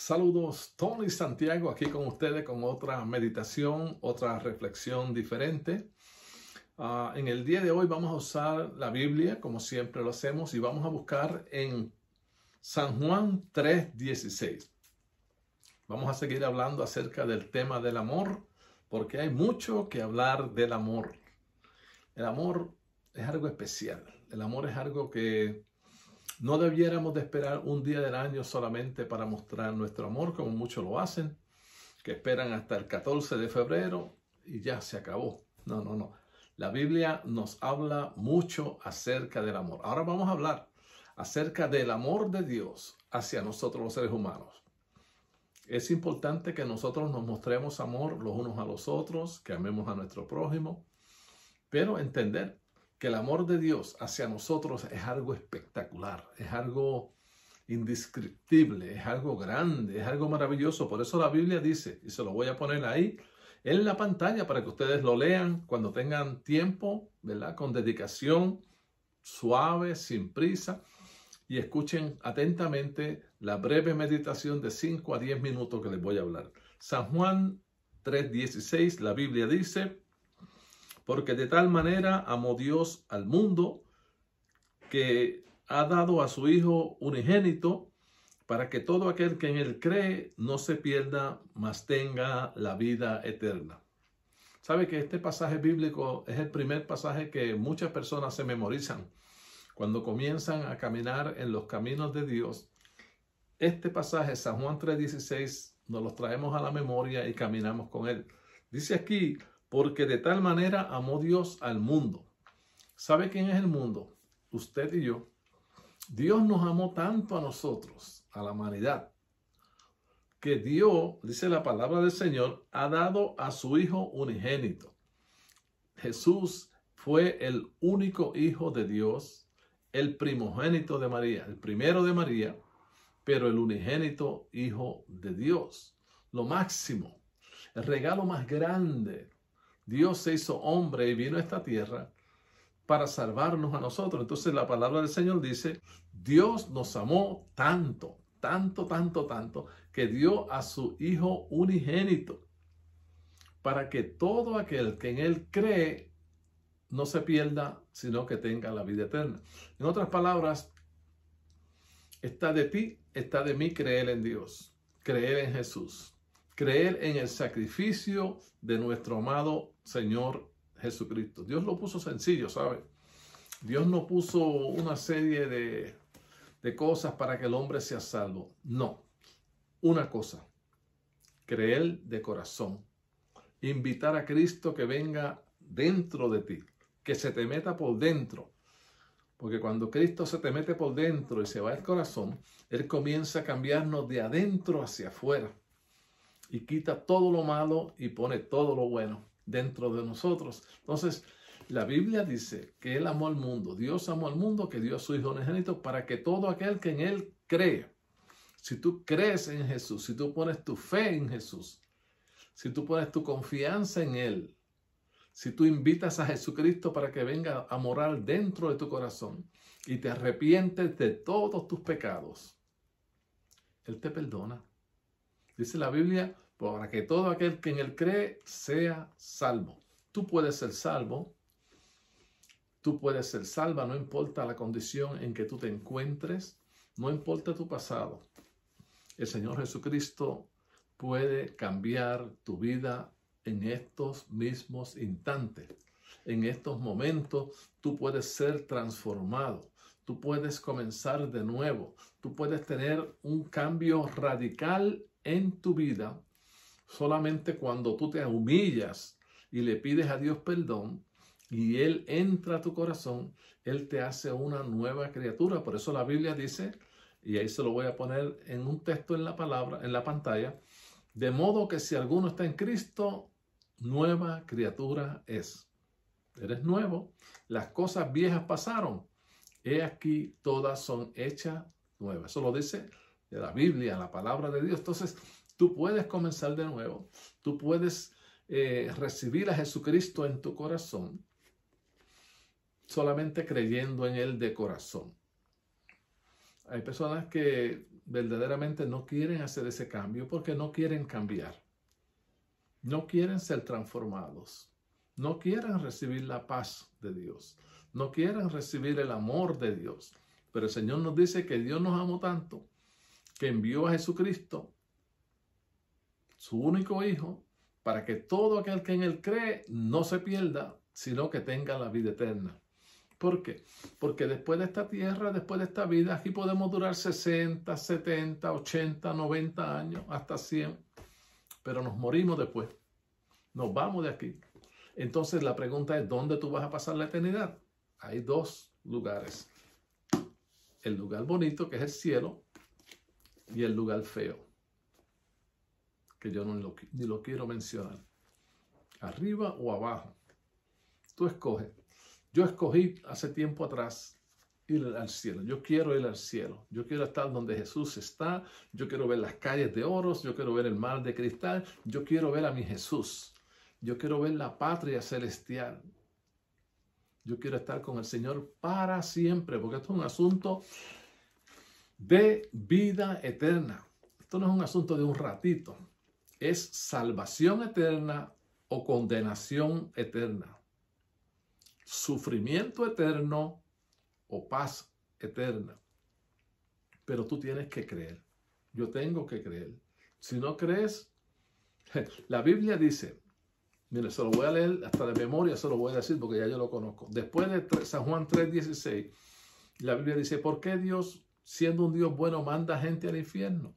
Saludos, Tony Santiago, aquí con ustedes con otra meditación, otra reflexión diferente. Ah, en el día de hoy vamos a usar la Biblia, como siempre lo hacemos, y vamos a buscar en San Juan 3:16. Vamos a seguir hablando acerca del tema del amor, porque hay mucho que hablar del amor. El amor es algo especial, el amor es algo que no debiéramos de esperar un día del año solamente para mostrar nuestro amor, como muchos lo hacen, que esperan hasta el 14 de febrero y ya se acabó. No, no, no. La Biblia nos habla mucho acerca del amor. Ahora vamos a hablar acerca del amor de Dios hacia nosotros los seres humanos. Es importante que nosotros nos mostremos amor los unos a los otros, que amemos a nuestro prójimo, pero entender que el amor de Dios hacia nosotros es algo espectacular, es algo indescriptible, es algo grande, es algo maravilloso. Por eso la Biblia dice, y se lo voy a poner ahí en la pantalla para que ustedes lo lean cuando tengan tiempo, ¿verdad? Con dedicación, suave, sin prisa, y escuchen atentamente la breve meditación de 5 a 10 minutos que les voy a hablar. San Juan 3:16, la Biblia dice, porque de tal manera amó Dios al mundo que ha dado a su Hijo unigénito para que todo aquel que en él cree no se pierda, mas tenga la vida eterna. Sabe que este pasaje bíblico es el primer pasaje que muchas personas se memorizan cuando comienzan a caminar en los caminos de Dios. Este pasaje, San Juan 3:16, nos lo traemos a la memoria y caminamos con él. Dice aquí, porque de tal manera amó Dios al mundo. ¿Sabe quién es el mundo? Usted y yo. Dios nos amó tanto a nosotros, a la humanidad, que Dios, dice la palabra del Señor, ha dado a su Hijo unigénito. Jesús fue el único Hijo de Dios, el primogénito de María, el primero de María, pero el unigénito Hijo de Dios, lo máximo, el regalo más grande Dios se hizo hombre y vino a esta tierra para salvarnos a nosotros. Entonces la palabra del Señor dice, Dios nos amó tanto, tanto, tanto, tanto, que dio a su Hijo unigénito, para que todo aquel que en Él cree no se pierda, sino que tenga la vida eterna. En otras palabras, está de ti, está de mí creer en Dios, creer en Jesús creer en el sacrificio de nuestro amado Señor Jesucristo. Dios lo puso sencillo, ¿sabes? Dios no puso una serie de, de cosas para que el hombre sea salvo. No, una cosa, creer de corazón, invitar a Cristo que venga dentro de ti, que se te meta por dentro. Porque cuando Cristo se te mete por dentro y se va el corazón, Él comienza a cambiarnos de adentro hacia afuera y quita todo lo malo y pone todo lo bueno dentro de nosotros. Entonces, la Biblia dice que Él amó al mundo, Dios amó al mundo, que dio a su Hijo unigénito para que todo aquel que en Él cree, si tú crees en Jesús, si tú pones tu fe en Jesús, si tú pones tu confianza en Él, si tú invitas a Jesucristo para que venga a morar dentro de tu corazón y te arrepientes de todos tus pecados, Él te perdona. Dice la Biblia, para que todo aquel que en él cree sea salvo. Tú puedes ser salvo, tú puedes ser salva, no importa la condición en que tú te encuentres, no importa tu pasado. El Señor Jesucristo puede cambiar tu vida en estos mismos instantes. En estos momentos tú puedes ser transformado, tú puedes comenzar de nuevo, tú puedes tener un cambio radical en tu vida solamente cuando tú te humillas y le pides a Dios perdón y Él entra a tu corazón, Él te hace una nueva criatura. Por eso la Biblia dice, y ahí se lo voy a poner en un texto en la palabra, en la pantalla, de modo que si alguno está en Cristo, nueva criatura es. Eres nuevo, las cosas viejas pasaron, he aquí todas son hechas nuevas. Eso lo dice de la Biblia, la palabra de Dios. Entonces, tú puedes comenzar de nuevo, tú puedes eh, recibir a Jesucristo en tu corazón solamente creyendo en Él de corazón. Hay personas que verdaderamente no quieren hacer ese cambio porque no quieren cambiar. No quieren ser transformados. No quieren recibir la paz de Dios. No quieren recibir el amor de Dios. Pero el Señor nos dice que Dios nos amó tanto que envió a Jesucristo, su único Hijo, para que todo aquel que en Él cree no se pierda, sino que tenga la vida eterna. ¿Por qué? Porque después de esta tierra, después de esta vida, aquí podemos durar 60, 70, 80, 90 años, hasta 100, pero nos morimos después, nos vamos de aquí. Entonces la pregunta es, ¿dónde tú vas a pasar la eternidad? Hay dos lugares. El lugar bonito que es el cielo y el lugar feo, que yo no lo, ni lo quiero mencionar. Arriba o abajo. Tú escoges. Yo escogí hace tiempo atrás ir al cielo. Yo quiero ir al cielo. Yo quiero estar donde Jesús está. Yo quiero ver las calles de oros. Yo quiero ver el mar de cristal. Yo quiero ver a mi Jesús. Yo quiero ver la patria celestial. Yo quiero estar con el Señor para siempre, porque esto es un asunto de vida eterna. Esto no es un asunto de un ratito, es salvación eterna o condenación eterna, sufrimiento eterno o paz eterna. Pero tú tienes que creer, yo tengo que creer. Si no crees, la Biblia dice, Mire, se lo voy a leer hasta de memoria, se lo voy a decir porque ya yo lo conozco. Después de San Juan 3:16, la Biblia dice, ¿por qué Dios siendo un Dios bueno, manda gente al infierno.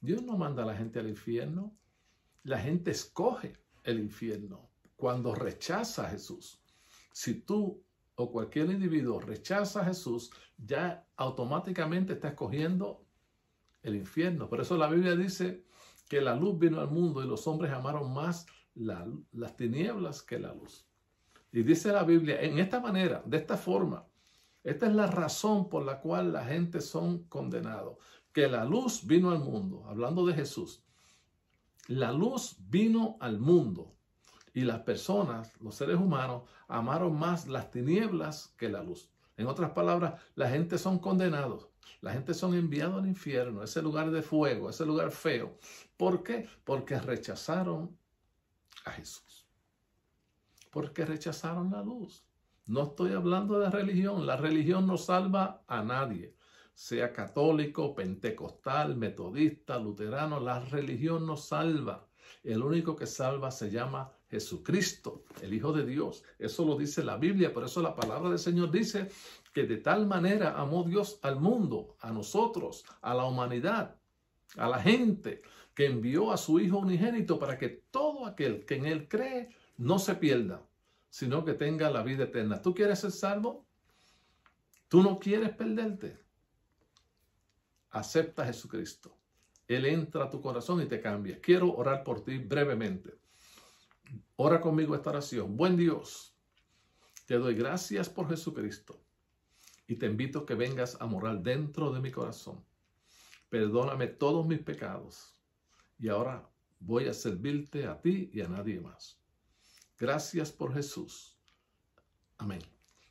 Dios no manda a la gente al infierno. La gente escoge el infierno cuando rechaza a Jesús. Si tú o cualquier individuo rechaza a Jesús, ya automáticamente está escogiendo el infierno. Por eso la Biblia dice que la luz vino al mundo y los hombres amaron más las tinieblas que la luz. Y dice la Biblia, en esta manera, de esta forma, esta es la razón por la cual la gente son condenados. Que la luz vino al mundo, hablando de Jesús. La luz vino al mundo y las personas, los seres humanos, amaron más las tinieblas que la luz. En otras palabras, la gente son condenados. La gente son enviados al infierno, ese lugar de fuego, ese lugar feo. ¿Por qué? Porque rechazaron a Jesús. Porque rechazaron la luz. No estoy hablando de religión. La religión no salva a nadie. Sea católico, pentecostal, metodista, luterano, la religión no salva. El único que salva se llama Jesucristo, el Hijo de Dios. Eso lo dice la Biblia, por eso la palabra del Señor dice que de tal manera amó Dios al mundo, a nosotros, a la humanidad, a la gente, que envió a su Hijo unigénito para que todo aquel que en Él cree no se pierda, sino que tenga la vida eterna. ¿Tú quieres ser salvo? ¿Tú no quieres perderte? Acepta a Jesucristo. Él entra a tu corazón y te cambia. Quiero orar por ti brevemente. Ora conmigo esta oración. Buen Dios, te doy gracias por Jesucristo y te invito a que vengas a morar dentro de mi corazón. Perdóname todos mis pecados y ahora voy a servirte a ti y a nadie más. Gracias por Jesús. Amén.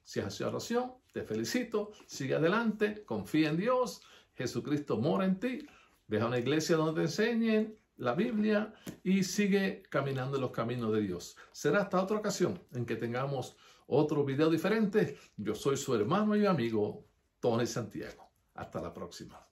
Si has hecho oración, te felicito. Sigue adelante, confía en Dios. Jesucristo mora en ti. Ve a una iglesia donde te enseñen la Biblia y sigue caminando en los caminos de Dios. Será hasta otra ocasión en que tengamos otro video diferente. Yo soy su hermano y amigo, Tony Santiago. Hasta la próxima.